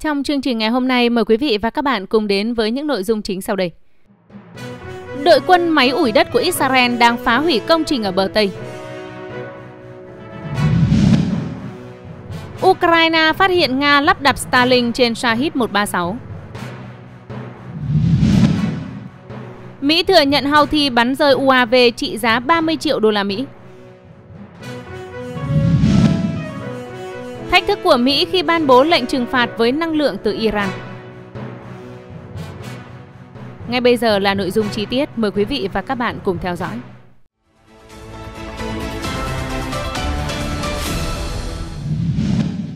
Trong chương trình ngày hôm nay, mời quý vị và các bạn cùng đến với những nội dung chính sau đây. Đội quân máy ủi đất của Israel đang phá hủy công trình ở bờ Tây. Ukraine phát hiện Nga lắp đặt Starlink trên Shahid 136. Mỹ thừa nhận Houthi bắn rơi UAV trị giá 30 triệu đô la Mỹ. Thách thức của Mỹ khi ban bố lệnh trừng phạt với năng lượng từ Iran. Ngay bây giờ là nội dung chi tiết, mời quý vị và các bạn cùng theo dõi.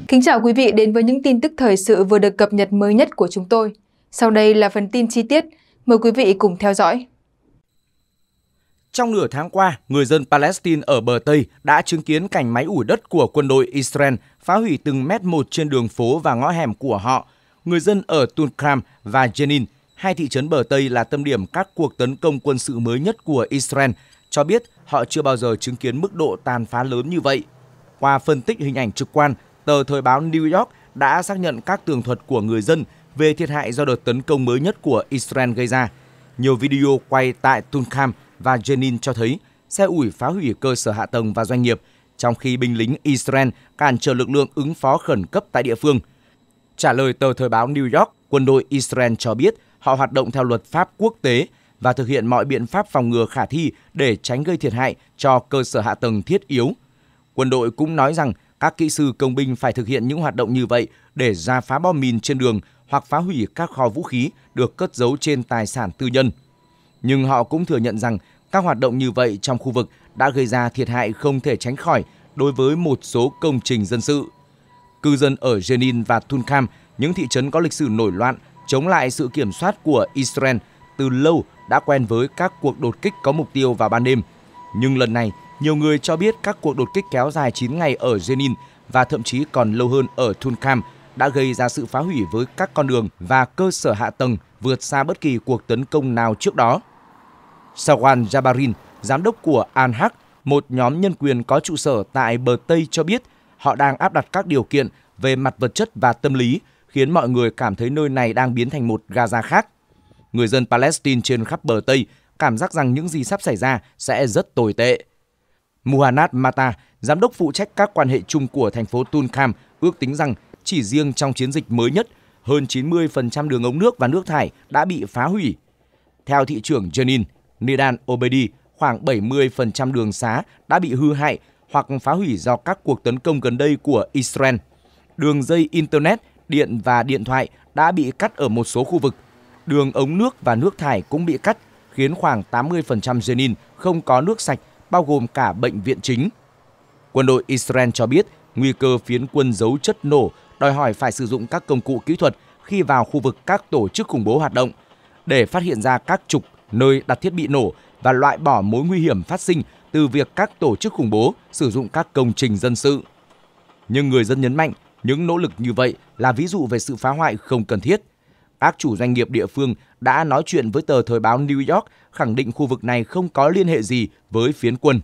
Kính chào quý vị đến với những tin tức thời sự vừa được cập nhật mới nhất của chúng tôi. Sau đây là phần tin chi tiết, mời quý vị cùng theo dõi. Trong nửa tháng qua, người dân Palestine ở bờ Tây đã chứng kiến cảnh máy ủi đất của quân đội Israel phá hủy từng mét một trên đường phố và ngõ hẻm của họ. Người dân ở Tulkram và Jenin, hai thị trấn bờ Tây là tâm điểm các cuộc tấn công quân sự mới nhất của Israel, cho biết họ chưa bao giờ chứng kiến mức độ tàn phá lớn như vậy. Qua phân tích hình ảnh trực quan, tờ Thời báo New York đã xác nhận các tường thuật của người dân về thiệt hại do đợt tấn công mới nhất của Israel gây ra. Nhiều video quay tại Tulkram – và Jenin cho thấy xe ủi phá hủy cơ sở hạ tầng và doanh nghiệp, trong khi binh lính Israel cản trở lực lượng ứng phó khẩn cấp tại địa phương. Trả lời tờ Thời báo New York, quân đội Israel cho biết họ hoạt động theo luật pháp quốc tế và thực hiện mọi biện pháp phòng ngừa khả thi để tránh gây thiệt hại cho cơ sở hạ tầng thiết yếu. Quân đội cũng nói rằng các kỹ sư công binh phải thực hiện những hoạt động như vậy để ra phá bom mìn trên đường hoặc phá hủy các kho vũ khí được cất giấu trên tài sản tư nhân. Nhưng họ cũng thừa nhận rằng các hoạt động như vậy trong khu vực đã gây ra thiệt hại không thể tránh khỏi đối với một số công trình dân sự. Cư dân ở Jenin và Tunkam, những thị trấn có lịch sử nổi loạn chống lại sự kiểm soát của Israel từ lâu đã quen với các cuộc đột kích có mục tiêu vào ban đêm. Nhưng lần này, nhiều người cho biết các cuộc đột kích kéo dài 9 ngày ở Jenin và thậm chí còn lâu hơn ở Tunkam đã gây ra sự phá hủy với các con đường và cơ sở hạ tầng vượt xa bất kỳ cuộc tấn công nào trước đó. Sawan Jabarin, giám đốc của Al-Haq, một nhóm nhân quyền có trụ sở tại bờ Tây cho biết họ đang áp đặt các điều kiện về mặt vật chất và tâm lý, khiến mọi người cảm thấy nơi này đang biến thành một Gaza khác. Người dân Palestine trên khắp bờ Tây cảm giác rằng những gì sắp xảy ra sẽ rất tồi tệ. Muhanad Mata, giám đốc phụ trách các quan hệ chung của thành phố Tulcam, ước tính rằng chỉ riêng trong chiến dịch mới nhất, hơn 90% đường ống nước và nước thải đã bị phá hủy. Theo thị trưởng Jenin, Nedan Obedi, khoảng 70% đường xá đã bị hư hại hoặc phá hủy do các cuộc tấn công gần đây của Israel. Đường dây Internet, điện và điện thoại đã bị cắt ở một số khu vực. Đường ống nước và nước thải cũng bị cắt, khiến khoảng 80% Jenin không có nước sạch, bao gồm cả bệnh viện chính. Quân đội Israel cho biết nguy cơ phiến quân giấu chất nổ đòi hỏi phải sử dụng các công cụ kỹ thuật khi vào khu vực các tổ chức khủng bố hoạt động để phát hiện ra các trục nơi đặt thiết bị nổ và loại bỏ mối nguy hiểm phát sinh từ việc các tổ chức khủng bố sử dụng các công trình dân sự. Nhưng người dân nhấn mạnh những nỗ lực như vậy là ví dụ về sự phá hoại không cần thiết. Các chủ doanh nghiệp địa phương đã nói chuyện với tờ thời báo New York khẳng định khu vực này không có liên hệ gì với phiến quân.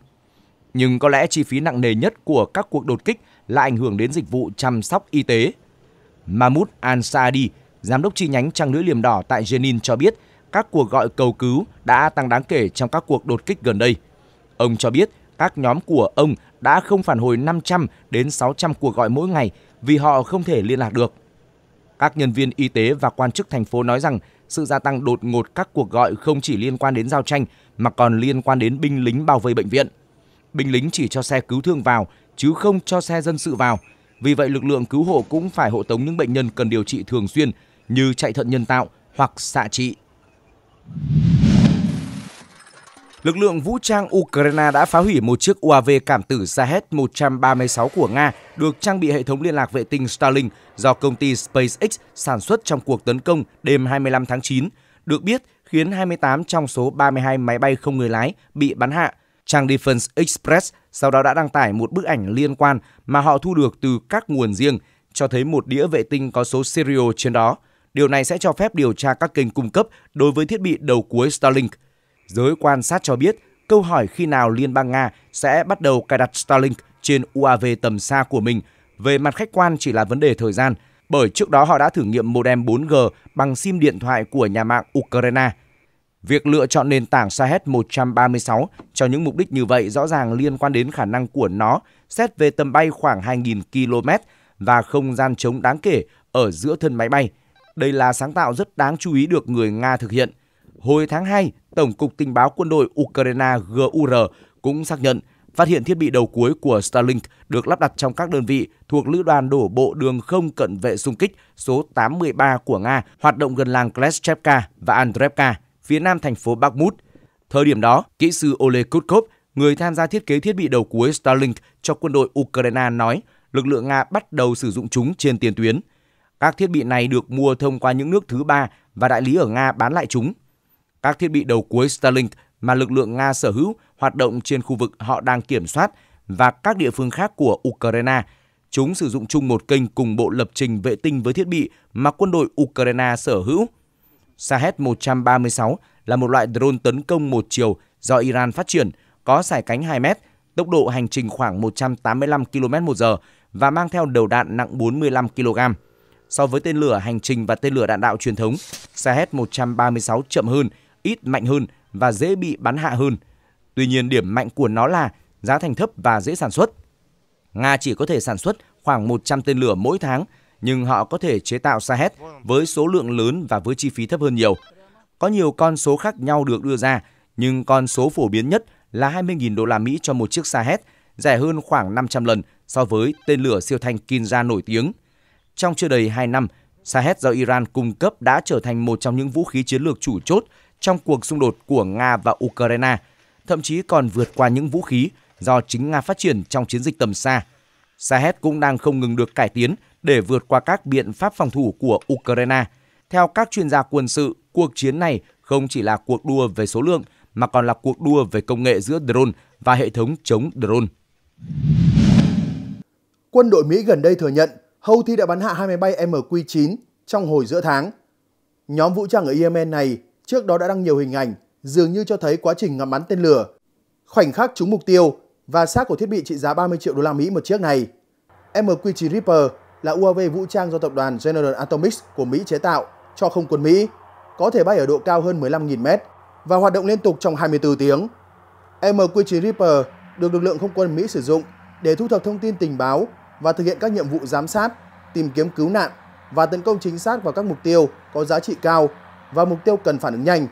Nhưng có lẽ chi phí nặng nề nhất của các cuộc đột kích là ảnh hưởng đến dịch vụ chăm sóc y tế. Mahmoud Ansari, giám đốc chi nhánh trang lưỡi liềm đỏ tại Jenin cho biết – các cuộc gọi cầu cứu đã tăng đáng kể trong các cuộc đột kích gần đây. Ông cho biết các nhóm của ông đã không phản hồi 500 đến 600 cuộc gọi mỗi ngày vì họ không thể liên lạc được. Các nhân viên y tế và quan chức thành phố nói rằng sự gia tăng đột ngột các cuộc gọi không chỉ liên quan đến giao tranh mà còn liên quan đến binh lính bao vây bệnh viện. Binh lính chỉ cho xe cứu thương vào chứ không cho xe dân sự vào. Vì vậy lực lượng cứu hộ cũng phải hộ tống những bệnh nhân cần điều trị thường xuyên như chạy thận nhân tạo hoặc xạ trị. Lực lượng vũ trang Ukraine đã phá hủy một chiếc UAV cảm tử Shahed-136 của Nga được trang bị hệ thống liên lạc vệ tinh Starlink do công ty SpaceX sản xuất trong cuộc tấn công đêm 25 tháng 9. Được biết, khiến 28 trong số 32 máy bay không người lái bị bắn hạ. Trang Defense Express sau đó đã đăng tải một bức ảnh liên quan mà họ thu được từ các nguồn riêng, cho thấy một đĩa vệ tinh có số serial trên đó – Điều này sẽ cho phép điều tra các kênh cung cấp đối với thiết bị đầu cuối Starlink. Giới quan sát cho biết, câu hỏi khi nào Liên bang Nga sẽ bắt đầu cài đặt Starlink trên UAV tầm xa của mình về mặt khách quan chỉ là vấn đề thời gian, bởi trước đó họ đã thử nghiệm modem 4G bằng sim điện thoại của nhà mạng Ukraine. Việc lựa chọn nền tảng Sahet 136 cho những mục đích như vậy rõ ràng liên quan đến khả năng của nó xét về tầm bay khoảng 2.000 km và không gian trống đáng kể ở giữa thân máy bay. Đây là sáng tạo rất đáng chú ý được người Nga thực hiện. Hồi tháng 2, Tổng cục Tình báo Quân đội Ukraine GUR cũng xác nhận phát hiện thiết bị đầu cuối của Starlink được lắp đặt trong các đơn vị thuộc Lữ đoàn đổ bộ đường không cận vệ xung kích số 83 của Nga hoạt động gần làng Kleshchevka và Andrevka, phía nam thành phố Bakhmut. Thời điểm đó, kỹ sư Ole Kutkov, người tham gia thiết kế thiết bị đầu cuối Starlink cho quân đội Ukraine nói lực lượng Nga bắt đầu sử dụng chúng trên tiền tuyến. Các thiết bị này được mua thông qua những nước thứ ba và đại lý ở Nga bán lại chúng. Các thiết bị đầu cuối Starlink mà lực lượng Nga sở hữu hoạt động trên khu vực họ đang kiểm soát và các địa phương khác của Ukraine. Chúng sử dụng chung một kênh cùng bộ lập trình vệ tinh với thiết bị mà quân đội Ukraine sở hữu. Sahet 136 là một loại drone tấn công một chiều do Iran phát triển, có sải cánh 2 mét, tốc độ hành trình khoảng 185 km/h và mang theo đầu đạn nặng 45 kg so với tên lửa hành trình và tên lửa đạn đạo truyền thống. Shahed 136 chậm hơn, ít mạnh hơn và dễ bị bắn hạ hơn. Tuy nhiên điểm mạnh của nó là giá thành thấp và dễ sản xuất. Nga chỉ có thể sản xuất khoảng 100 tên lửa mỗi tháng, nhưng họ có thể chế tạo Shahed với số lượng lớn và với chi phí thấp hơn nhiều. Có nhiều con số khác nhau được đưa ra, nhưng con số phổ biến nhất là 20.000 đô la Mỹ cho một chiếc Shahed, rẻ hơn khoảng 500 lần so với tên lửa siêu thanh Kinza nổi tiếng – trong chưa đầy 2 năm, Shahed do Iran cung cấp đã trở thành một trong những vũ khí chiến lược chủ chốt trong cuộc xung đột của Nga và Ukraine, thậm chí còn vượt qua những vũ khí do chính Nga phát triển trong chiến dịch tầm xa. Shahed cũng đang không ngừng được cải tiến để vượt qua các biện pháp phòng thủ của Ukraine. Theo các chuyên gia quân sự, cuộc chiến này không chỉ là cuộc đua về số lượng mà còn là cuộc đua về công nghệ giữa drone và hệ thống chống drone. Quân đội Mỹ gần đây thừa nhận Houthi đã bắn hạ hai máy bay MQ-9 trong hồi giữa tháng. Nhóm vũ trang ở Yemen này trước đó đã đăng nhiều hình ảnh dường như cho thấy quá trình ngắm bắn tên lửa. Khoảnh khắc trúng mục tiêu và xác của thiết bị trị giá 30 triệu đô la Mỹ một chiếc này. MQ-9 Reaper là UAV vũ trang do tập đoàn General Atomics của Mỹ chế tạo cho không quân Mỹ, có thể bay ở độ cao hơn 15.000 mét và hoạt động liên tục trong 24 tiếng. MQ-9 Reaper được lực lượng không quân Mỹ sử dụng để thu thập thông tin tình báo và thực hiện các nhiệm vụ giám sát, tìm kiếm cứu nạn và tấn công chính xác vào các mục tiêu có giá trị cao và mục tiêu cần phản ứng nhanh.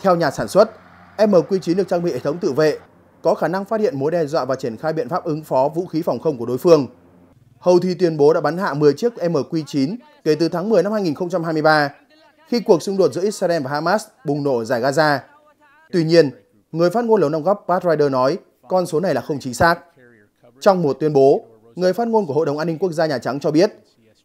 Theo nhà sản xuất, MQ9 được trang bị hệ thống tự vệ, có khả năng phát hiện mối đe dọa và triển khai biện pháp ứng phó vũ khí phòng không của đối phương. hầu Houthi tuyên bố đã bắn hạ 10 chiếc MQ9 kể từ tháng 10 năm 2023, khi cuộc xung đột giữa Israel và Hamas bùng nổ giải Gaza. Tuy nhiên, người phát ngôn lầu năm góc Pat Ryder nói con số này là không chính xác. Trong một tuyên bố, người phát ngôn của Hội đồng An ninh Quốc gia Nhà Trắng cho biết,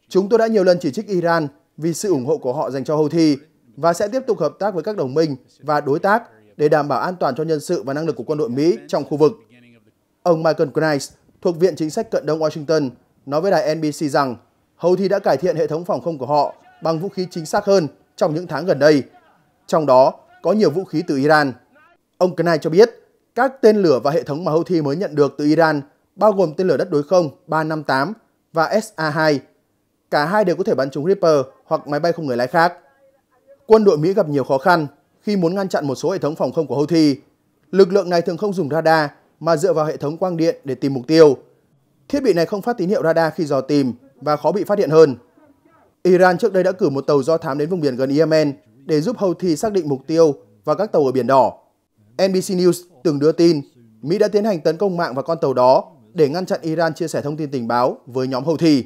chúng tôi đã nhiều lần chỉ trích Iran vì sự ủng hộ của họ dành cho Houthi và sẽ tiếp tục hợp tác với các đồng minh và đối tác để đảm bảo an toàn cho nhân sự và năng lực của quân đội Mỹ trong khu vực. Ông Michael Knight thuộc Viện Chính sách Cận Đông Washington nói với đài NBC rằng Houthi đã cải thiện hệ thống phòng không của họ bằng vũ khí chính xác hơn trong những tháng gần đây, trong đó có nhiều vũ khí từ Iran. Ông Knight cho biết các tên lửa và hệ thống mà Houthi mới nhận được từ Iran bao gồm tên lửa đất đối không 358 và SA-2. Cả hai đều có thể bắn trúng Reaper hoặc máy bay không người lái khác. Quân đội Mỹ gặp nhiều khó khăn khi muốn ngăn chặn một số hệ thống phòng không của Houthi. Lực lượng này thường không dùng radar mà dựa vào hệ thống quang điện để tìm mục tiêu. Thiết bị này không phát tín hiệu radar khi dò tìm và khó bị phát hiện hơn. Iran trước đây đã cử một tàu do thám đến vùng biển gần Yemen để giúp Houthi xác định mục tiêu và các tàu ở Biển Đỏ. NBC News từng đưa tin Mỹ đã tiến hành tấn công mạng vào con tàu đó để ngăn chặn Iran chia sẻ thông tin tình báo với nhóm Houthi.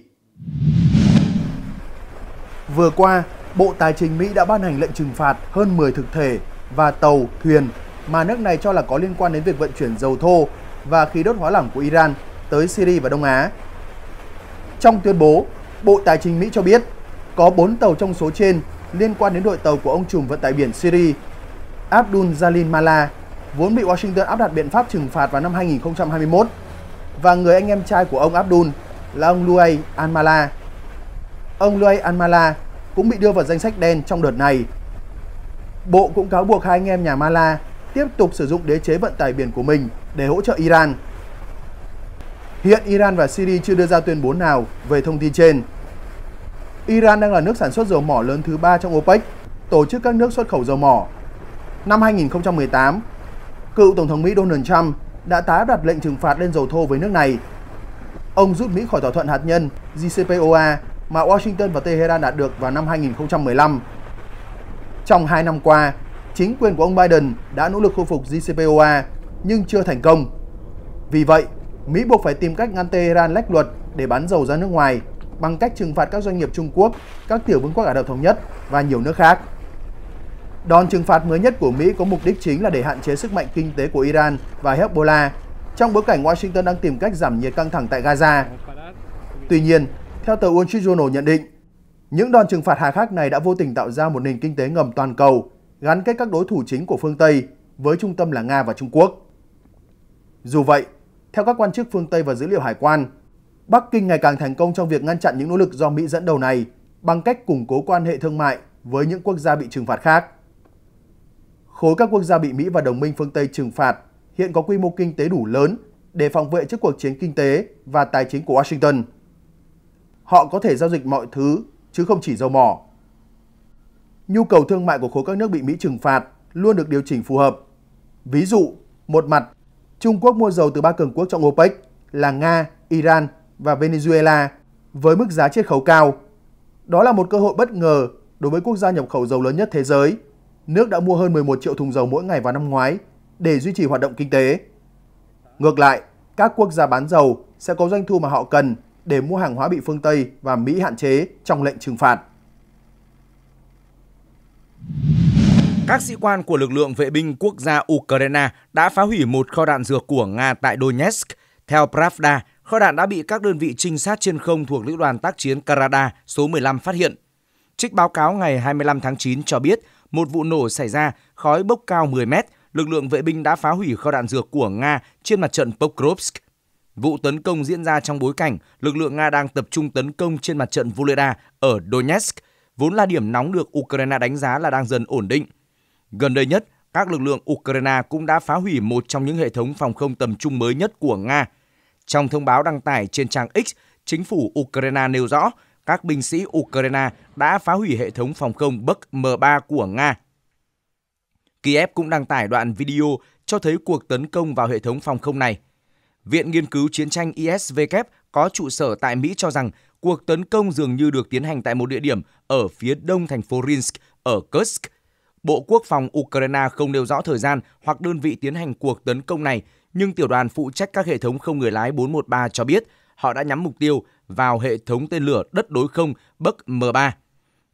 Vừa qua, Bộ Tài chính Mỹ đã ban hành lệnh trừng phạt hơn 10 thực thể và tàu, thuyền mà nước này cho là có liên quan đến việc vận chuyển dầu thô và khí đốt hóa lỏng của Iran tới Syria và Đông Á. Trong tuyên bố, Bộ Tài chính Mỹ cho biết có 4 tàu trong số trên liên quan đến đội tàu của ông trùm vận tải biển Syria Abdul Jalil Mala, vốn bị Washington áp đặt biện pháp trừng phạt vào năm 2021 và người anh em trai của ông Abdul là ông Luay Almala. Ông Luay Almala cũng bị đưa vào danh sách đen trong đợt này. Bộ cũng cáo buộc hai anh em nhà Mala tiếp tục sử dụng đế chế vận tải biển của mình để hỗ trợ Iran. Hiện Iran và Syria chưa đưa ra tuyên bố nào về thông tin trên. Iran đang là nước sản xuất dầu mỏ lớn thứ ba trong OPEC, tổ chức các nước xuất khẩu dầu mỏ. Năm 2018, cựu Tổng thống Mỹ Donald Trump đã tái đặt lệnh trừng phạt lên dầu thô với nước này. Ông rút Mỹ khỏi thỏa thuận hạt nhân JCPOA mà Washington và Tehran đạt được vào năm 2015. Trong hai năm qua, chính quyền của ông Biden đã nỗ lực khôi phục JCPOA nhưng chưa thành công. Vì vậy, Mỹ buộc phải tìm cách ngăn Tehran lách luật để bán dầu ra nước ngoài bằng cách trừng phạt các doanh nghiệp Trung Quốc, các tiểu vương quốc Ả Rập Thống Nhất và nhiều nước khác. Đòn trừng phạt mới nhất của Mỹ có mục đích chính là để hạn chế sức mạnh kinh tế của Iran và Hezbollah trong bối cảnh Washington đang tìm cách giảm nhiệt căng thẳng tại Gaza. Tuy nhiên, theo tờ Wall Street Journal nhận định, những đòn trừng phạt hà khắc này đã vô tình tạo ra một nền kinh tế ngầm toàn cầu gắn kết các đối thủ chính của phương Tây với trung tâm là Nga và Trung Quốc. Dù vậy, theo các quan chức phương Tây và dữ liệu hải quan, Bắc Kinh ngày càng thành công trong việc ngăn chặn những nỗ lực do Mỹ dẫn đầu này bằng cách củng cố quan hệ thương mại với những quốc gia bị trừng phạt khác khối các quốc gia bị Mỹ và đồng minh phương Tây trừng phạt hiện có quy mô kinh tế đủ lớn để phòng vệ trước cuộc chiến kinh tế và tài chính của Washington. Họ có thể giao dịch mọi thứ chứ không chỉ dầu mỏ. Nhu cầu thương mại của khối các nước bị Mỹ trừng phạt luôn được điều chỉnh phù hợp. Ví dụ, một mặt, Trung Quốc mua dầu từ ba cường quốc trong OPEC là Nga, Iran và Venezuela với mức giá chiết khấu cao. Đó là một cơ hội bất ngờ đối với quốc gia nhập khẩu dầu lớn nhất thế giới nước đã mua hơn 11 triệu thùng dầu mỗi ngày vào năm ngoái để duy trì hoạt động kinh tế. Ngược lại, các quốc gia bán dầu sẽ có doanh thu mà họ cần để mua hàng hóa bị phương Tây và Mỹ hạn chế trong lệnh trừng phạt. Các sĩ quan của lực lượng vệ binh quốc gia Ukraine đã phá hủy một kho đạn dược của Nga tại Donetsk. Theo Pravda, kho đạn đã bị các đơn vị trinh sát trên không thuộc Lữ đoàn tác chiến Karada số 15 phát hiện. Trích báo cáo ngày 25 tháng 9 cho biết, một vụ nổ xảy ra, khói bốc cao 10 mét, lực lượng vệ binh đã phá hủy kho đạn dược của Nga trên mặt trận Pokrovsk. Vụ tấn công diễn ra trong bối cảnh lực lượng Nga đang tập trung tấn công trên mặt trận Voleda ở Donetsk, vốn là điểm nóng được Ukraine đánh giá là đang dần ổn định. Gần đây nhất, các lực lượng Ukraine cũng đã phá hủy một trong những hệ thống phòng không tầm trung mới nhất của Nga. Trong thông báo đăng tải trên trang X, chính phủ Ukraine nêu rõ các binh sĩ Ukraine đã phá hủy hệ thống phòng không buk M3 của Nga. Kiev cũng đăng tải đoạn video cho thấy cuộc tấn công vào hệ thống phòng không này. Viện Nghiên cứu Chiến tranh ISW có trụ sở tại Mỹ cho rằng cuộc tấn công dường như được tiến hành tại một địa điểm ở phía đông thành phố Rinsk ở Kursk. Bộ Quốc phòng Ukraine không nêu rõ thời gian hoặc đơn vị tiến hành cuộc tấn công này, nhưng tiểu đoàn phụ trách các hệ thống không người lái 413 cho biết – họ đã nhắm mục tiêu vào hệ thống tên lửa đất đối không Bắc M3.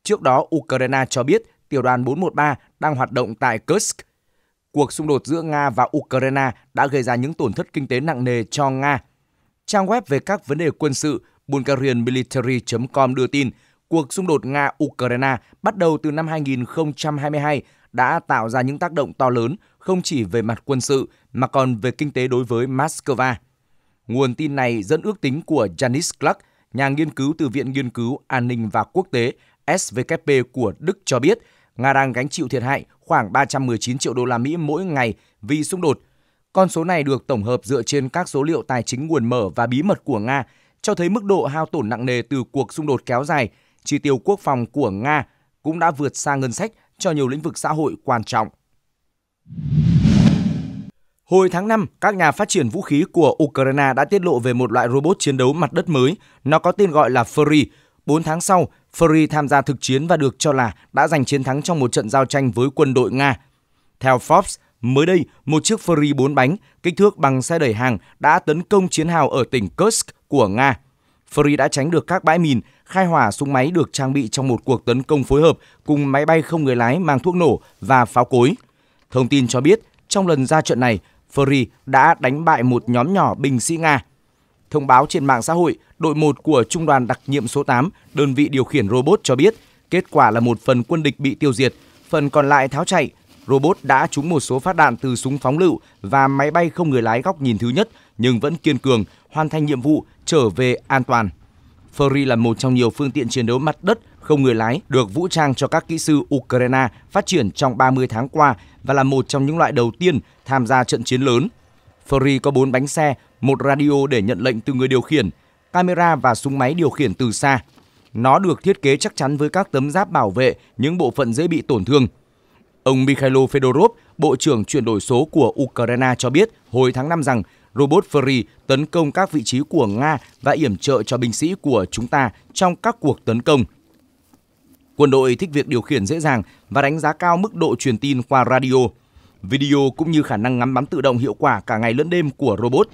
Trước đó, Ukraine cho biết tiểu đoàn 413 đang hoạt động tại Kursk. Cuộc xung đột giữa Nga và Ukraine đã gây ra những tổn thất kinh tế nặng nề cho Nga. Trang web về các vấn đề quân sự bulgarianmilitary.com đưa tin, cuộc xung đột Nga-Ukraine bắt đầu từ năm 2022 đã tạo ra những tác động to lớn không chỉ về mặt quân sự mà còn về kinh tế đối với Moscow. Nguồn tin này dẫn ước tính của Janice Clark, nhà nghiên cứu từ Viện Nghiên cứu An ninh và Quốc tế SVKP của Đức cho biết, Nga đang gánh chịu thiệt hại khoảng 319 triệu đô la Mỹ mỗi ngày vì xung đột. Con số này được tổng hợp dựa trên các số liệu tài chính nguồn mở và bí mật của Nga, cho thấy mức độ hao tổn nặng nề từ cuộc xung đột kéo dài, chi tiêu quốc phòng của Nga cũng đã vượt xa ngân sách cho nhiều lĩnh vực xã hội quan trọng. Hồi tháng 5, các nhà phát triển vũ khí của Ukraine đã tiết lộ về một loại robot chiến đấu mặt đất mới, nó có tên gọi là Fury. 4 tháng sau, Fury tham gia thực chiến và được cho là đã giành chiến thắng trong một trận giao tranh với quân đội Nga. Theo Forbes, mới đây, một chiếc Fury 4 bánh kích thước bằng xe đẩy hàng đã tấn công chiến hào ở tỉnh Kursk của Nga. Fury đã tránh được các bãi mìn, khai hỏa súng máy được trang bị trong một cuộc tấn công phối hợp cùng máy bay không người lái mang thuốc nổ và pháo cối. Thông tin cho biết, trong lần ra trận này, Fury đã đánh bại một nhóm nhỏ binh sĩ Nga. Thông báo trên mạng xã hội, đội 1 của Trung đoàn đặc nhiệm số 8, đơn vị điều khiển robot cho biết kết quả là một phần quân địch bị tiêu diệt, phần còn lại tháo chạy. Robot đã trúng một số phát đạn từ súng phóng lựu và máy bay không người lái góc nhìn thứ nhất nhưng vẫn kiên cường, hoàn thành nhiệm vụ trở về an toàn. Fury là một trong nhiều phương tiện chiến đấu mặt đất không người lái được vũ trang cho các kỹ sư Ukraine phát triển trong 30 tháng qua và là một trong những loại đầu tiên tham gia trận chiến lớn. Fury có 4 bánh xe, một radio để nhận lệnh từ người điều khiển, camera và súng máy điều khiển từ xa. Nó được thiết kế chắc chắn với các tấm giáp bảo vệ những bộ phận dễ bị tổn thương. Ông Mikhailo Fedorov, Bộ trưởng chuyển đổi số của Ukraine cho biết hồi tháng 5 rằng robot Fury tấn công các vị trí của Nga và yểm trợ cho binh sĩ của chúng ta trong các cuộc tấn công – Quân đội thích việc điều khiển dễ dàng và đánh giá cao mức độ truyền tin qua radio, video cũng như khả năng ngắm bắn tự động hiệu quả cả ngày lẫn đêm của robot.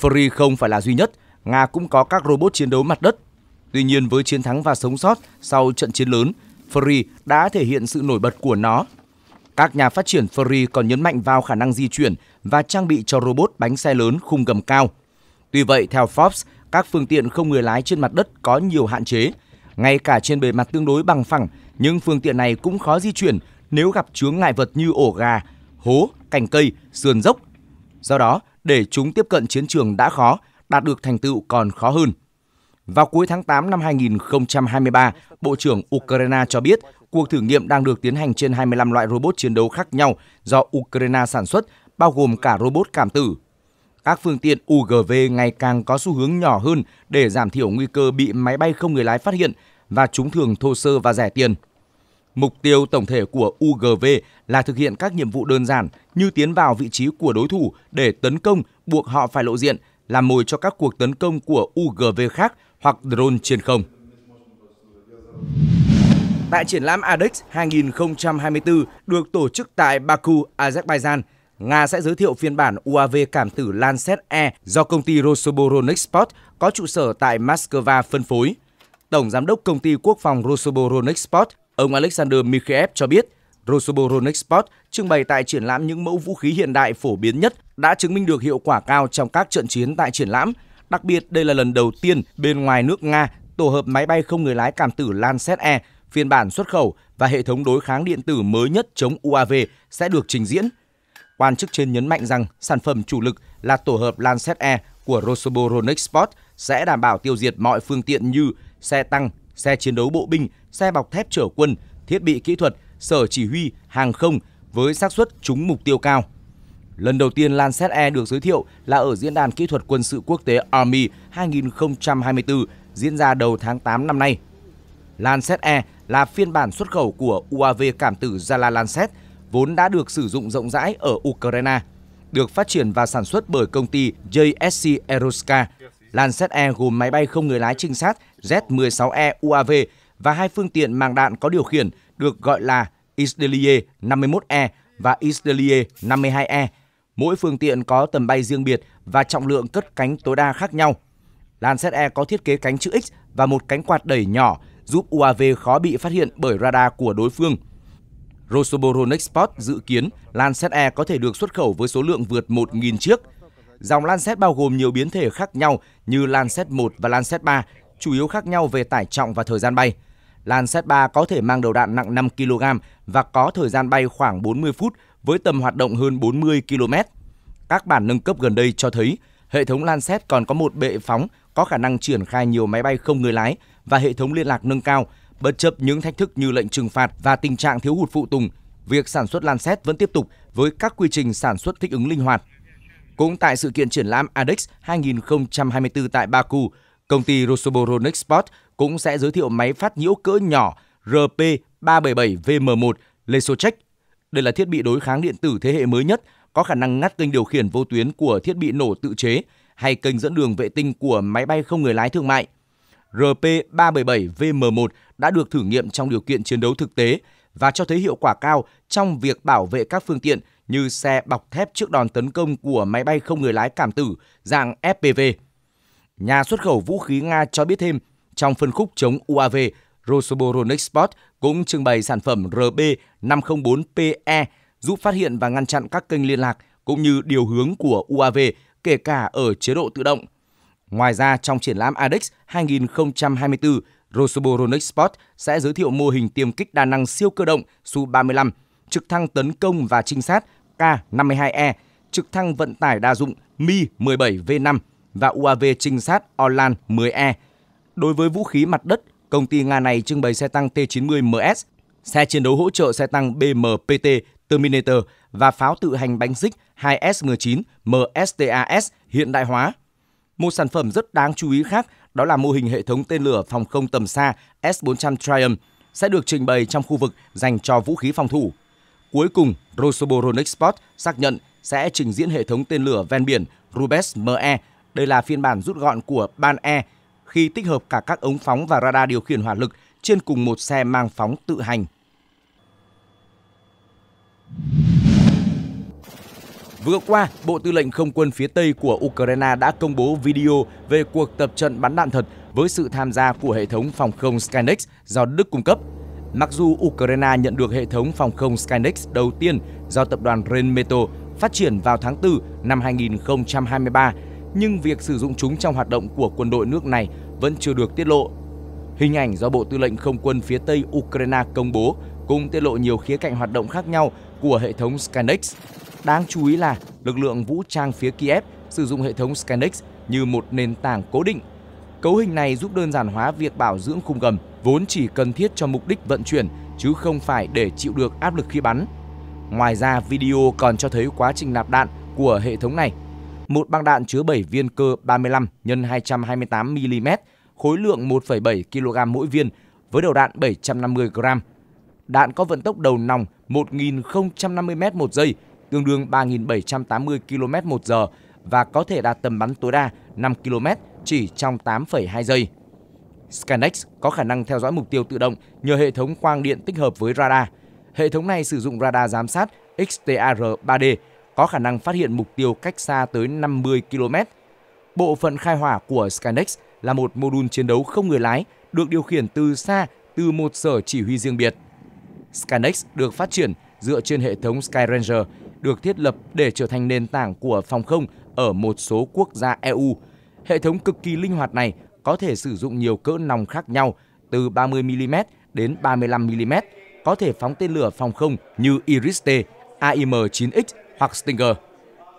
Fury không phải là duy nhất, Nga cũng có các robot chiến đấu mặt đất. Tuy nhiên với chiến thắng và sống sót sau trận chiến lớn, Fury đã thể hiện sự nổi bật của nó. Các nhà phát triển Fury còn nhấn mạnh vào khả năng di chuyển và trang bị cho robot bánh xe lớn khung gầm cao. Tuy vậy, theo Forbes, các phương tiện không người lái trên mặt đất có nhiều hạn chế – ngay cả trên bề mặt tương đối bằng phẳng, những phương tiện này cũng khó di chuyển nếu gặp chướng ngại vật như ổ gà, hố, cành cây, sườn dốc. Do đó, để chúng tiếp cận chiến trường đã khó, đạt được thành tựu còn khó hơn. Vào cuối tháng 8 năm 2023, Bộ trưởng Ukraine cho biết cuộc thử nghiệm đang được tiến hành trên 25 loại robot chiến đấu khác nhau do Ukraine sản xuất, bao gồm cả robot cảm tử, các phương tiện UGV ngày càng có xu hướng nhỏ hơn để giảm thiểu nguy cơ bị máy bay không người lái phát hiện và chúng thường thô sơ và rẻ tiền. Mục tiêu tổng thể của UGV là thực hiện các nhiệm vụ đơn giản như tiến vào vị trí của đối thủ để tấn công, buộc họ phải lộ diện, làm mồi cho các cuộc tấn công của UGV khác hoặc drone trên không. Tại triển lãm ADEX 2024 được tổ chức tại Baku, Azerbaijan, Nga sẽ giới thiệu phiên bản UAV cảm tử Lancet E do công ty Rosoboronexport có trụ sở tại Moscow phân phối. Tổng giám đốc công ty quốc phòng Rosoboronexport, ông Alexander Mikheev cho biết, Rosoboronexport trưng bày tại triển lãm những mẫu vũ khí hiện đại phổ biến nhất đã chứng minh được hiệu quả cao trong các trận chiến tại triển lãm. Đặc biệt, đây là lần đầu tiên bên ngoài nước Nga tổ hợp máy bay không người lái cảm tử Lancet E, phiên bản xuất khẩu và hệ thống đối kháng điện tử mới nhất chống UAV sẽ được trình diễn – Quan chức trên nhấn mạnh rằng sản phẩm chủ lực là tổ hợp Lancet E của Rosobo Sport sẽ đảm bảo tiêu diệt mọi phương tiện như xe tăng, xe chiến đấu bộ binh, xe bọc thép chở quân, thiết bị kỹ thuật, sở chỉ huy, hàng không với xác suất trúng mục tiêu cao. Lần đầu tiên Lancet E được giới thiệu là ở Diễn đàn Kỹ thuật Quân sự Quốc tế Army 2024 diễn ra đầu tháng 8 năm nay. Lancet E là phiên bản xuất khẩu của UAV cảm tử Zala Lancet – vốn đã được sử dụng rộng rãi ở Ukraine, được phát triển và sản xuất bởi công ty JSC Aeroska. Lancet E gồm máy bay không người lái trinh sát Z-16E UAV và hai phương tiện mang đạn có điều khiển được gọi là Israelie 51E và Israelie 52E. Mỗi phương tiện có tầm bay riêng biệt và trọng lượng cất cánh tối đa khác nhau. Lancet E có thiết kế cánh chữ X và một cánh quạt đẩy nhỏ giúp UAV khó bị phát hiện bởi radar của đối phương – Rosoboron Export dự kiến Lancet E có thể được xuất khẩu với số lượng vượt 1.000 chiếc. Dòng Lancet bao gồm nhiều biến thể khác nhau như Lancet 1 và Lancet 3, chủ yếu khác nhau về tải trọng và thời gian bay. Lancet 3 có thể mang đầu đạn nặng 5 kg và có thời gian bay khoảng 40 phút với tầm hoạt động hơn 40 km. Các bản nâng cấp gần đây cho thấy hệ thống Lancet còn có một bệ phóng có khả năng triển khai nhiều máy bay không người lái và hệ thống liên lạc nâng cao – Bất chấp những thách thức như lệnh trừng phạt và tình trạng thiếu hụt phụ tùng, việc sản xuất lan xét vẫn tiếp tục với các quy trình sản xuất thích ứng linh hoạt. Cũng tại sự kiện triển lãm ADEX 2024 tại Baku, công ty Rosoboro Export cũng sẽ giới thiệu máy phát nhiễu cỡ nhỏ RP377VM1 Lesotech. Đây là thiết bị đối kháng điện tử thế hệ mới nhất, có khả năng ngắt kênh điều khiển vô tuyến của thiết bị nổ tự chế hay kênh dẫn đường vệ tinh của máy bay không người lái thương mại – RP377VM1 đã được thử nghiệm trong điều kiện chiến đấu thực tế và cho thấy hiệu quả cao trong việc bảo vệ các phương tiện như xe bọc thép trước đòn tấn công của máy bay không người lái cảm tử dạng FPV. Nhà xuất khẩu vũ khí Nga cho biết thêm, trong phân khúc chống UAV, Rosoboronex Sport cũng trưng bày sản phẩm RB504PE giúp phát hiện và ngăn chặn các kênh liên lạc cũng như điều hướng của UAV kể cả ở chế độ tự động Ngoài ra, trong triển lãm ADEX 2024, Rosoboronex Sport sẽ giới thiệu mô hình tiêm kích đa năng siêu cơ động Su-35, trực thăng tấn công và trinh sát K-52E, trực thăng vận tải đa dụng Mi-17V5 và UAV trinh sát Orlan 10E. Đối với vũ khí mặt đất, công ty Nga này trưng bày xe tăng T-90MS, xe chiến đấu hỗ trợ xe tăng BMPT Terminator và pháo tự hành bánh xích 2S-19 MSTAS hiện đại hóa. Một sản phẩm rất đáng chú ý khác đó là mô hình hệ thống tên lửa phòng không tầm xa S-400 Triumph sẽ được trình bày trong khu vực dành cho vũ khí phòng thủ. Cuối cùng, Rosoboronex Sport xác nhận sẽ trình diễn hệ thống tên lửa ven biển Rubes ME. Đây là phiên bản rút gọn của Ban E khi tích hợp cả các ống phóng và radar điều khiển hỏa lực trên cùng một xe mang phóng tự hành. Vừa qua, Bộ Tư lệnh Không quân phía Tây của Ukraine đã công bố video về cuộc tập trận bắn đạn thật với sự tham gia của hệ thống phòng không Skynex do Đức cung cấp. Mặc dù Ukraine nhận được hệ thống phòng không Skynex đầu tiên do tập đoàn Rheinmetall phát triển vào tháng 4 năm 2023, nhưng việc sử dụng chúng trong hoạt động của quân đội nước này vẫn chưa được tiết lộ. Hình ảnh do Bộ Tư lệnh Không quân phía Tây Ukraine công bố cũng tiết lộ nhiều khía cạnh hoạt động khác nhau của hệ thống Skynex. Đáng chú ý là lực lượng vũ trang phía Kiev sử dụng hệ thống Scanex như một nền tảng cố định. Cấu hình này giúp đơn giản hóa việc bảo dưỡng khung gầm vốn chỉ cần thiết cho mục đích vận chuyển chứ không phải để chịu được áp lực khi bắn. Ngoài ra, video còn cho thấy quá trình nạp đạn của hệ thống này. Một băng đạn chứa 7 viên cơ 35 x 228 mm, khối lượng 1,7 kg mỗi viên với đầu đạn 750 g. Đạn có vận tốc đầu nòng 1050 m một giây tương đương 3.780 km một giờ và có thể đạt tầm bắn tối đa 5 km chỉ trong 8,2 giây. Skynex có khả năng theo dõi mục tiêu tự động nhờ hệ thống quang điện tích hợp với radar. Hệ thống này sử dụng radar giám sát XTR-3D có khả năng phát hiện mục tiêu cách xa tới 50 km. Bộ phận khai hỏa của Skynex là một mô đun chiến đấu không người lái được điều khiển từ xa từ một sở chỉ huy riêng biệt. Skynex được phát triển dựa trên hệ thống Skyranger được thiết lập để trở thành nền tảng của phòng không ở một số quốc gia EU. Hệ thống cực kỳ linh hoạt này có thể sử dụng nhiều cỡ nòng khác nhau từ 30mm đến 35mm, có thể phóng tên lửa phòng không như Iris-T, AIM-9X hoặc Stinger.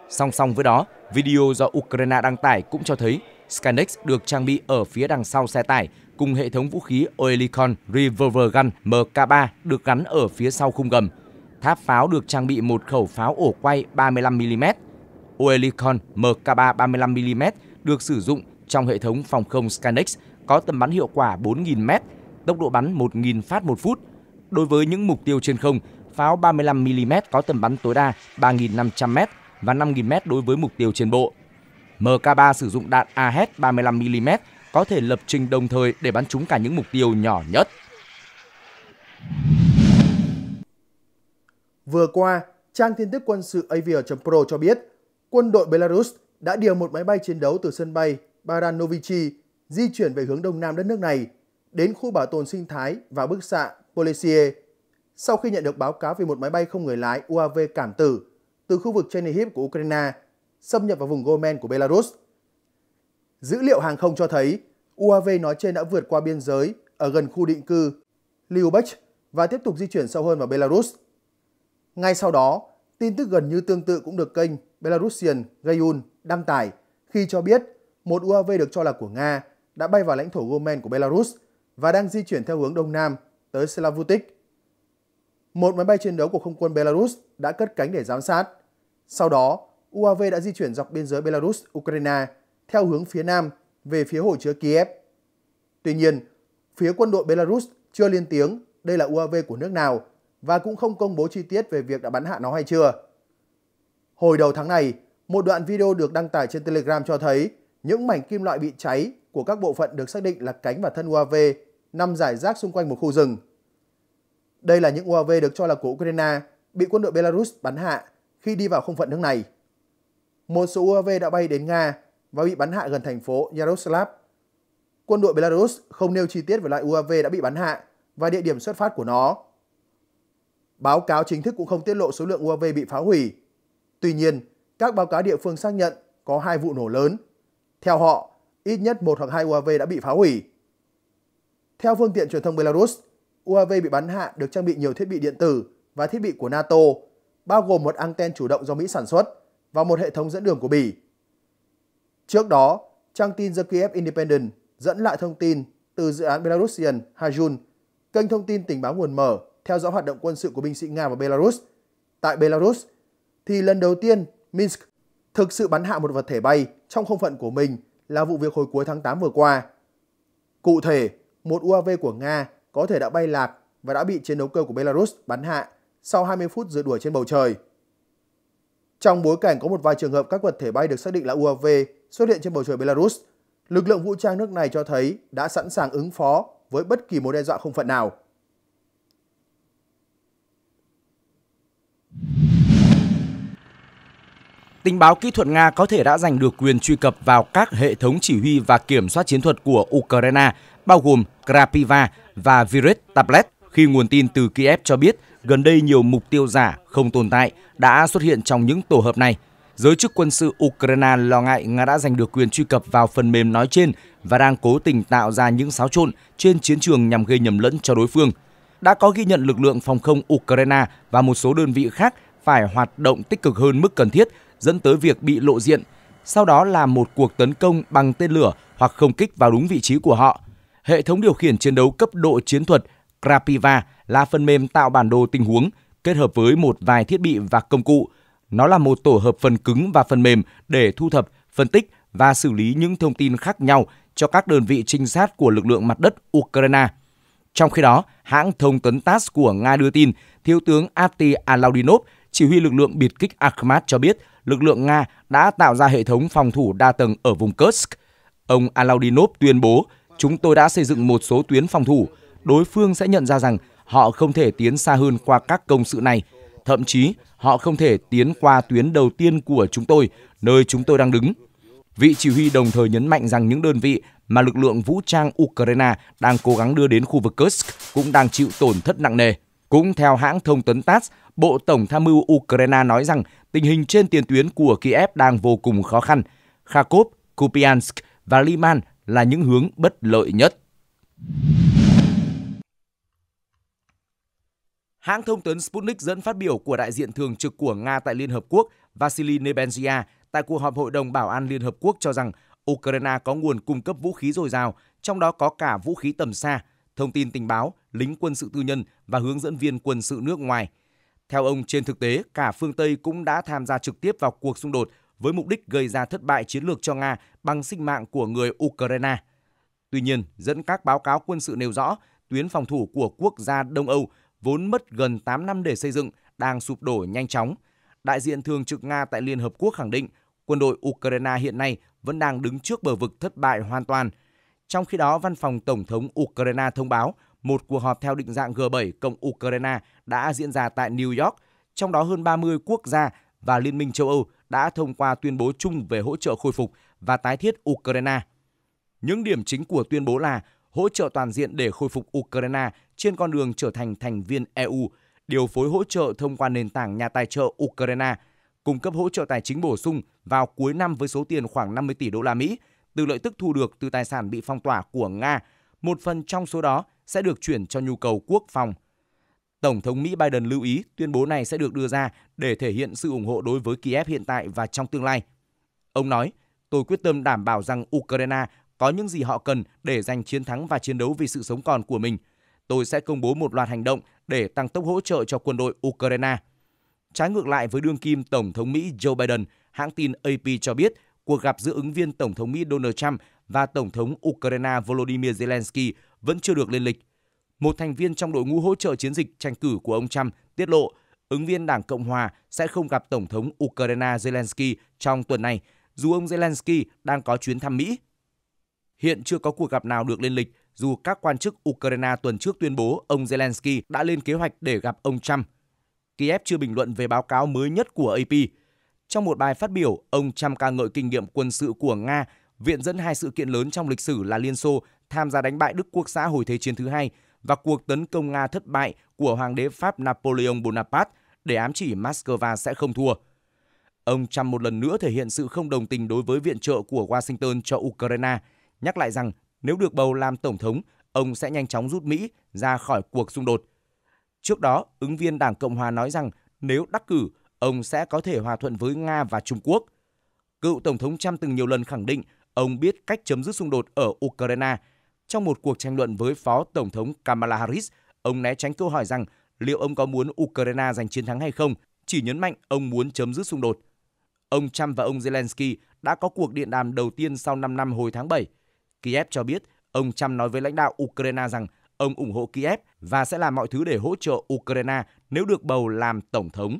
Song song với đó, video do Ukraine đăng tải cũng cho thấy Skynex được trang bị ở phía đằng sau xe tải cùng hệ thống vũ khí Oelikon Revolver Gun MK3 được gắn ở phía sau khung gầm – Tháp pháo được trang bị một khẩu pháo ổ quay 35mm. Oerlikon MK3 35mm được sử dụng trong hệ thống phòng không Scanex có tầm bắn hiệu quả 4.000m, tốc độ bắn 1.000 phát một phút. Đối với những mục tiêu trên không, pháo 35mm có tầm bắn tối đa 3.500m và 5.000m đối với mục tiêu trên bộ. MK3 sử dụng đạn AH 35mm có thể lập trình đồng thời để bắn trúng cả những mục tiêu nhỏ nhất. Vừa qua, trang tin tức quân sự Avia.pro cho biết quân đội Belarus đã điều một máy bay chiến đấu từ sân bay Baranovichi di chuyển về hướng đông nam đất nước này đến khu bảo tồn sinh thái và bức xạ Polisie sau khi nhận được báo cáo về một máy bay không người lái UAV cảm tử từ khu vực Chernihiv của Ukraine xâm nhập vào vùng Gomen của Belarus. Dữ liệu hàng không cho thấy UAV nói trên đã vượt qua biên giới ở gần khu định cư Liubech và tiếp tục di chuyển sâu hơn vào Belarus. Ngay sau đó, tin tức gần như tương tự cũng được kênh Belarusian Gayun đăng tải khi cho biết một UAV được cho là của Nga đã bay vào lãnh thổ Gomen của Belarus và đang di chuyển theo hướng Đông Nam tới Slavutik. Một máy bay chiến đấu của không quân Belarus đã cất cánh để giám sát. Sau đó, UAV đã di chuyển dọc biên giới Belarus-Ukraine theo hướng phía Nam về phía hồ chứa Kiev. Tuy nhiên, phía quân đội Belarus chưa lên tiếng đây là UAV của nước nào và cũng không công bố chi tiết về việc đã bắn hạ nó hay chưa. Hồi đầu tháng này, một đoạn video được đăng tải trên Telegram cho thấy những mảnh kim loại bị cháy của các bộ phận được xác định là cánh và thân UAV nằm rải rác xung quanh một khu rừng. Đây là những UAV được cho là của Ukraine bị quân đội Belarus bắn hạ khi đi vào không phận nước này. Một số UAV đã bay đến Nga và bị bắn hạ gần thành phố Yaroslav. Quân đội Belarus không nêu chi tiết về loại UAV đã bị bắn hạ và địa điểm xuất phát của nó. Báo cáo chính thức cũng không tiết lộ số lượng UAV bị phá hủy. Tuy nhiên, các báo cáo địa phương xác nhận có hai vụ nổ lớn. Theo họ, ít nhất một hoặc hai UAV đã bị phá hủy. Theo phương tiện truyền thông Belarus, UAV bị bắn hạ được trang bị nhiều thiết bị điện tử và thiết bị của NATO, bao gồm một anten chủ động do Mỹ sản xuất và một hệ thống dẫn đường của Bỉ. Trước đó, trang tin The Kiev Independent dẫn lại thông tin từ dự án Belarusian Hajun, kênh thông tin tình báo nguồn mở theo dõi hoạt động quân sự của binh sĩ Nga và Belarus. Tại Belarus, thì lần đầu tiên Minsk thực sự bắn hạ một vật thể bay trong không phận của mình là vụ việc hồi cuối tháng 8 vừa qua. Cụ thể, một UAV của Nga có thể đã bay lạc và đã bị chiến đấu cơ của Belarus bắn hạ sau 20 phút rượt đuổi trên bầu trời. Trong bối cảnh có một vài trường hợp các vật thể bay được xác định là UAV xuất hiện trên bầu trời Belarus, lực lượng vũ trang nước này cho thấy đã sẵn sàng ứng phó với bất kỳ mối đe dọa không phận nào. Tình báo kỹ thuật Nga có thể đã giành được quyền truy cập vào các hệ thống chỉ huy và kiểm soát chiến thuật của Ukraine, bao gồm Krapiva và Viret Tablet, khi nguồn tin từ Kiev cho biết gần đây nhiều mục tiêu giả không tồn tại đã xuất hiện trong những tổ hợp này. Giới chức quân sự Ukraine lo ngại Nga đã giành được quyền truy cập vào phần mềm nói trên và đang cố tình tạo ra những xáo trộn trên chiến trường nhằm gây nhầm lẫn cho đối phương đã có ghi nhận lực lượng phòng không Ukraine và một số đơn vị khác phải hoạt động tích cực hơn mức cần thiết, dẫn tới việc bị lộ diện, sau đó là một cuộc tấn công bằng tên lửa hoặc không kích vào đúng vị trí của họ. Hệ thống điều khiển chiến đấu cấp độ chiến thuật Krapiva là phần mềm tạo bản đồ tình huống kết hợp với một vài thiết bị và công cụ. Nó là một tổ hợp phần cứng và phần mềm để thu thập, phân tích và xử lý những thông tin khác nhau cho các đơn vị trinh sát của lực lượng mặt đất Ukraine – trong khi đó, hãng thông tấn TASS của Nga đưa tin, Thiếu tướng Ati Alaudinov, chỉ huy lực lượng biệt kích Akhmat cho biết lực lượng Nga đã tạo ra hệ thống phòng thủ đa tầng ở vùng Kursk. Ông Alaudinov tuyên bố, chúng tôi đã xây dựng một số tuyến phòng thủ, đối phương sẽ nhận ra rằng họ không thể tiến xa hơn qua các công sự này. Thậm chí, họ không thể tiến qua tuyến đầu tiên của chúng tôi, nơi chúng tôi đang đứng. Vị chỉ huy đồng thời nhấn mạnh rằng những đơn vị mà lực lượng vũ trang Ukraine đang cố gắng đưa đến khu vực Kursk cũng đang chịu tổn thất nặng nề. Cũng theo hãng thông tấn TASS, Bộ Tổng tham mưu Ukraine nói rằng tình hình trên tiền tuyến của Kiev đang vô cùng khó khăn. Kharkov, Kupiansk và Liman là những hướng bất lợi nhất. Hãng thông tấn Sputnik dẫn phát biểu của đại diện thường trực của Nga tại Liên Hợp Quốc Vasily Nebenzia tại cuộc họp Hội đồng Bảo an Liên Hợp Quốc cho rằng Ukraine có nguồn cung cấp vũ khí dồi dào, trong đó có cả vũ khí tầm xa, thông tin tình báo, lính quân sự tư nhân và hướng dẫn viên quân sự nước ngoài. Theo ông, trên thực tế, cả phương Tây cũng đã tham gia trực tiếp vào cuộc xung đột với mục đích gây ra thất bại chiến lược cho Nga bằng sinh mạng của người Ukraine. Tuy nhiên, dẫn các báo cáo quân sự nêu rõ, tuyến phòng thủ của quốc gia Đông Âu vốn mất gần 8 năm để xây dựng, đang sụp đổ nhanh chóng. Đại diện thường trực Nga tại Liên Hợp Quốc khẳng định quân đội Ukraine hiện nay vẫn đang đứng trước bờ vực thất bại hoàn toàn. Trong khi đó, văn phòng Tổng thống Ukraine thông báo một cuộc họp theo định dạng G7 cộng Ukraine đã diễn ra tại New York, trong đó hơn 30 quốc gia và Liên minh châu Âu đã thông qua tuyên bố chung về hỗ trợ khôi phục và tái thiết Ukraine. Những điểm chính của tuyên bố là hỗ trợ toàn diện để khôi phục Ukraine trên con đường trở thành thành viên EU, điều phối hỗ trợ thông qua nền tảng nhà tài trợ Ukraine – cung cấp hỗ trợ tài chính bổ sung vào cuối năm với số tiền khoảng 50 tỷ đô la Mỹ từ lợi tức thu được từ tài sản bị phong tỏa của Nga. Một phần trong số đó sẽ được chuyển cho nhu cầu quốc phòng. Tổng thống Mỹ Biden lưu ý tuyên bố này sẽ được đưa ra để thể hiện sự ủng hộ đối với Kiev hiện tại và trong tương lai. Ông nói, tôi quyết tâm đảm bảo rằng Ukraine có những gì họ cần để giành chiến thắng và chiến đấu vì sự sống còn của mình. Tôi sẽ công bố một loạt hành động để tăng tốc hỗ trợ cho quân đội Ukraine. Trái ngược lại với đương kim Tổng thống Mỹ Joe Biden, hãng tin AP cho biết cuộc gặp giữa ứng viên Tổng thống Mỹ Donald Trump và Tổng thống Ukraine Volodymyr Zelensky vẫn chưa được lên lịch. Một thành viên trong đội ngũ hỗ trợ chiến dịch tranh cử của ông Trump tiết lộ ứng viên Đảng Cộng Hòa sẽ không gặp Tổng thống Ukraine Zelensky trong tuần này, dù ông Zelensky đang có chuyến thăm Mỹ. Hiện chưa có cuộc gặp nào được lên lịch, dù các quan chức Ukraine tuần trước tuyên bố ông Zelensky đã lên kế hoạch để gặp ông Trump – Kiev chưa bình luận về báo cáo mới nhất của AP. Trong một bài phát biểu, ông Trump ca ngợi kinh nghiệm quân sự của Nga, viện dẫn hai sự kiện lớn trong lịch sử là Liên Xô tham gia đánh bại Đức Quốc xã hồi Thế chiến thứ hai và cuộc tấn công Nga thất bại của Hoàng đế Pháp Napoleon Bonaparte để ám chỉ Moscow sẽ không thua. Ông Trump một lần nữa thể hiện sự không đồng tình đối với viện trợ của Washington cho Ukraine, nhắc lại rằng nếu được bầu làm tổng thống, ông sẽ nhanh chóng rút Mỹ ra khỏi cuộc xung đột. Trước đó, ứng viên Đảng Cộng hòa nói rằng nếu đắc cử, ông sẽ có thể hòa thuận với Nga và Trung Quốc. Cựu Tổng thống Trump từng nhiều lần khẳng định ông biết cách chấm dứt xung đột ở Ukraine. Trong một cuộc tranh luận với Phó Tổng thống Kamala Harris, ông né tránh câu hỏi rằng liệu ông có muốn Ukraine giành chiến thắng hay không, chỉ nhấn mạnh ông muốn chấm dứt xung đột. Ông Trump và ông Zelensky đã có cuộc điện đàm đầu tiên sau 5 năm hồi tháng 7. Kiev cho biết ông Trump nói với lãnh đạo Ukraine rằng – ông ủng hộ Kiev và sẽ làm mọi thứ để hỗ trợ Ukraine nếu được bầu làm tổng thống.